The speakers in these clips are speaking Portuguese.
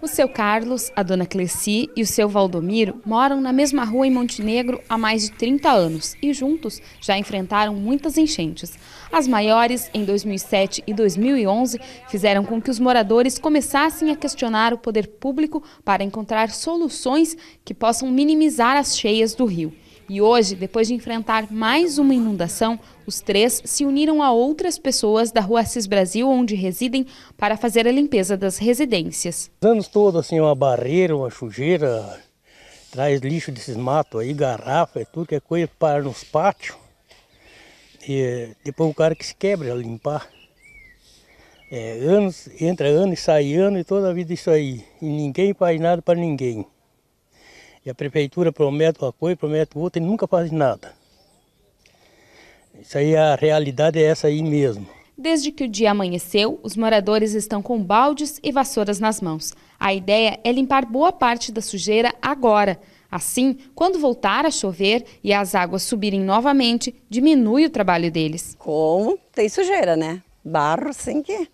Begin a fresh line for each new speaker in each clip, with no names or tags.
O seu Carlos, a dona Cleci e o seu Valdomiro moram na mesma rua em Montenegro há mais de 30 anos e juntos já enfrentaram muitas enchentes. As maiores, em 2007 e 2011, fizeram com que os moradores começassem a questionar o poder público para encontrar soluções que possam minimizar as cheias do rio. E hoje, depois de enfrentar mais uma inundação, os três se uniram a outras pessoas da rua Assis Brasil, onde residem, para fazer a limpeza das residências.
Os anos todos, assim, uma barreira, uma sujeira, traz lixo desses matos aí, garrafa, é tudo que é coisa para nos pátios. E depois o cara que se quebra a limpar. É, anos, entra ano e sai ano e toda a vida isso aí. E ninguém faz nada para ninguém. E a prefeitura promete uma coisa, promete outra e nunca faz nada. Isso aí, a realidade é essa aí mesmo.
Desde que o dia amanheceu, os moradores estão com baldes e vassouras nas mãos. A ideia é limpar boa parte da sujeira agora. Assim, quando voltar a chover e as águas subirem novamente, diminui o trabalho deles. Como tem sujeira, né? Barro, assim que.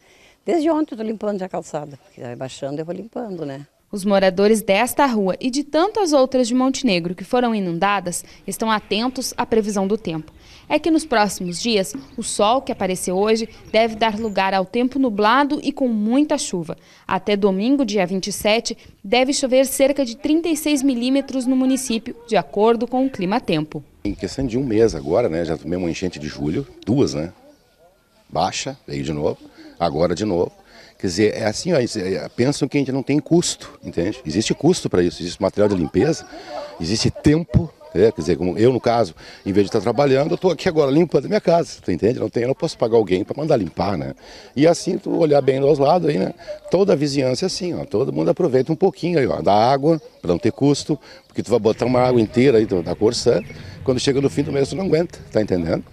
Desde ontem eu limpando já a calçada. Porque vai baixando, eu vou limpando, né? Os moradores desta rua e de tantas outras de Montenegro que foram inundadas estão atentos à previsão do tempo. É que nos próximos dias, o sol que apareceu hoje deve dar lugar ao tempo nublado e com muita chuva. Até domingo, dia 27, deve chover cerca de 36 milímetros no município, de acordo com o clima-tempo.
Em questão de um mês agora, né, já tomei uma enchente de julho, duas, né? Baixa, veio de novo agora de novo. Quer dizer, é assim, ó, é, é, pensam que a gente não tem custo, entende? Existe custo para isso, existe material de limpeza, existe tempo, é, quer dizer, como eu no caso, em vez de estar trabalhando, eu estou aqui agora limpando a minha casa, tu tá entende? Não tem, eu não posso pagar alguém para mandar limpar, né? E assim, tu olhar bem dos lados aí, né? Toda a vizinhança é assim, ó, todo mundo aproveita um pouquinho aí, ó, da água, para não ter custo, porque tu vai botar uma água inteira aí da tá Corsã, quando chega no fim do mês tu não aguenta, tá entendendo?